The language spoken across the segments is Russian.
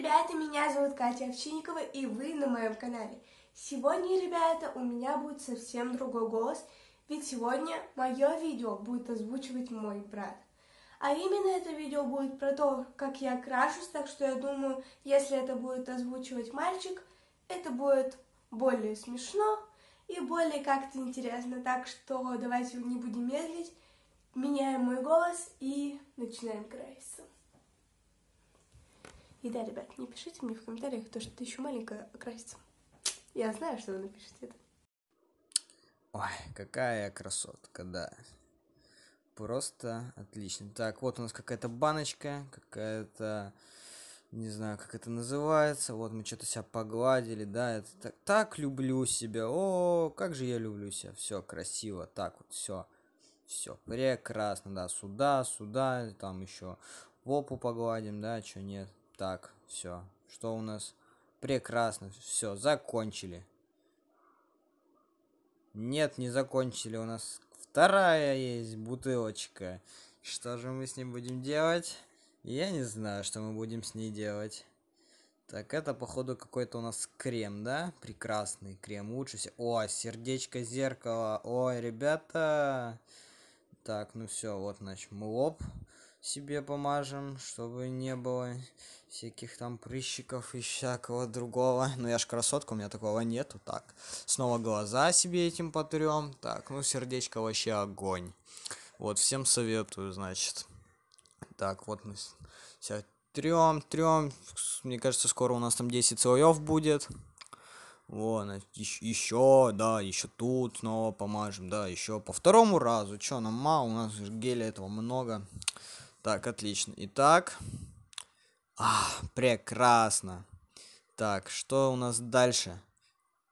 ребята, меня зовут Катя Овчинникова, и вы на моем канале. Сегодня, ребята, у меня будет совсем другой голос, ведь сегодня мое видео будет озвучивать мой брат. А именно это видео будет про то, как я крашусь, так что я думаю, если это будет озвучивать мальчик, это будет более смешно и более как-то интересно. Так что давайте не будем медлить, меняем мой голос и начинаем краситься. И да, ребят, не пишите мне в комментариях то, что ты еще маленькая красится. Я знаю, что вы напишете это. Ой, какая красотка, да. Просто отлично. Так, вот у нас какая-то баночка, какая-то... Не знаю, как это называется. Вот мы что-то себя погладили, да. Это так, так люблю себя. О, как же я люблю себя. Все красиво. Так вот, все. Все прекрасно, да. Сюда, сюда, там еще попу погладим, да, что нет. Так, все. Что у нас? Прекрасно, все, закончили. Нет, не закончили. У нас вторая есть бутылочка. Что же мы с ней будем делать? Я не знаю, что мы будем с ней делать. Так, это, походу, какой-то у нас крем, да? Прекрасный крем, лучше всего. О, сердечко зеркало. Ой, ребята. Так, ну все, вот, значит, мы лоб себе помажем, чтобы не было всяких там прыщиков и всякого другого. Но ну, я ж красотка, у меня такого нету. Так, снова глаза себе этим потрем. Так, ну сердечко вообще огонь. Вот, всем советую, значит. Так, вот мы себя трем, трем. Мне кажется, скоро у нас там 10 слоев будет. Вон, еще, да, еще тут снова помажем, да, еще по второму разу. Че, нам мало, у нас геля этого много. Так, отлично. Итак. А, прекрасно. Так, что у нас дальше?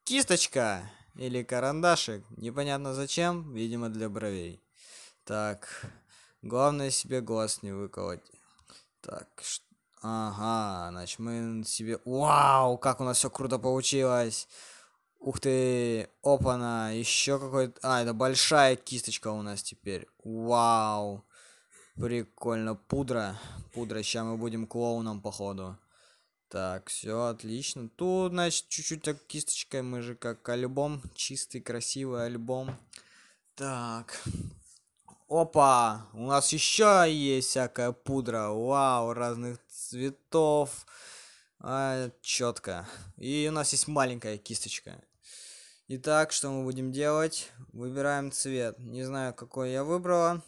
Кисточка или карандашик. Непонятно зачем, видимо для бровей. Так, главное себе глаз не выколоть. Так, что... Ага, значит мы себе... Вау, как у нас все круто получилось. Ух ты, опа-на, еще какой-то... А, это большая кисточка у нас теперь. Вау. Прикольно. Пудра. Пудра. Сейчас мы будем клоуном, походу. Так, все отлично. Тут, значит, чуть-чуть так кисточкой мы же как альбом. Чистый, красивый альбом. Так. Опа! У нас еще есть всякая пудра. Вау, разных цветов. А, четко. И у нас есть маленькая кисточка. Итак, что мы будем делать? Выбираем цвет. Не знаю, какой я выбрала.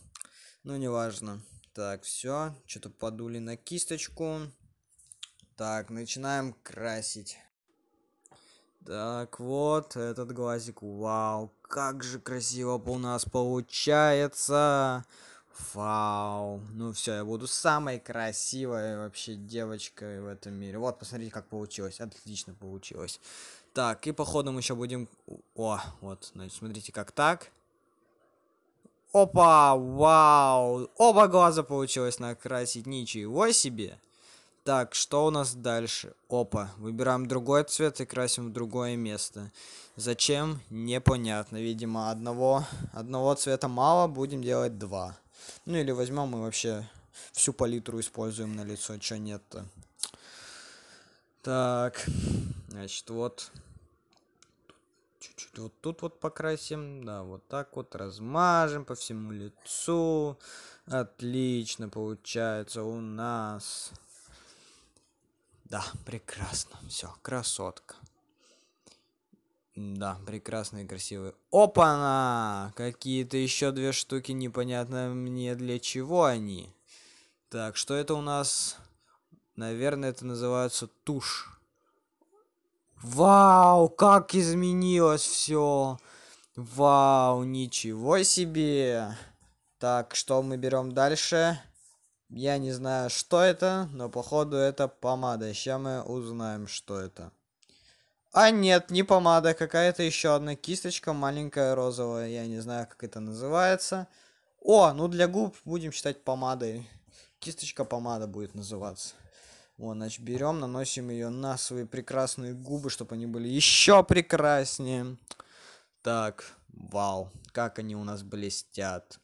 Ну, неважно. Так, все. Что-то подули на кисточку. Так, начинаем красить. Так, вот этот глазик. Вау, как же красиво у нас получается. Вау. Ну все, я буду самой красивой вообще девочкой в этом мире. Вот, посмотрите, как получилось. Отлично получилось. Так, и походу мы еще будем... О, вот, значит, смотрите, как так. Опа, вау. Оба глаза получилось накрасить. Ничего себе. Так, что у нас дальше? Опа, выбираем другой цвет и красим в другое место. Зачем? Непонятно. Видимо, одного, одного цвета мало, будем делать два. Ну или возьмем мы вообще всю палитру используем на лицо, что нет-то. Так, значит, вот чуть-чуть вот тут вот покрасим, да, вот так вот размажем по всему лицу. Отлично получается у нас. Да, прекрасно, все, красотка. Да, прекрасные, красивые. Опа-на! Какие-то еще две штуки, непонятно мне для чего они. Так, что это у нас? Наверное, это называется тушь вау как изменилось все вау ничего себе так что мы берем дальше я не знаю что это но походу это помада сейчас мы узнаем что это а нет, не помада, какая-то еще одна кисточка, маленькая розовая, я не знаю, как это называется. О, ну для губ будем считать помадой. Кисточка помада будет называться. Вот, значит, берем, наносим ее на свои прекрасные губы, чтобы они были еще прекраснее. Так, вау, как они у нас блестят.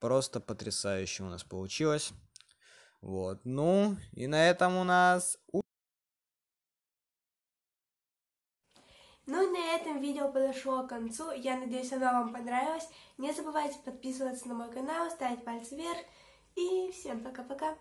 Просто потрясающе у нас получилось. Вот, ну, и на этом у нас... Ну и на этом видео подошло к концу. Я надеюсь, оно вам понравилось. Не забывайте подписываться на мой канал, ставить пальцы вверх. И всем пока-пока.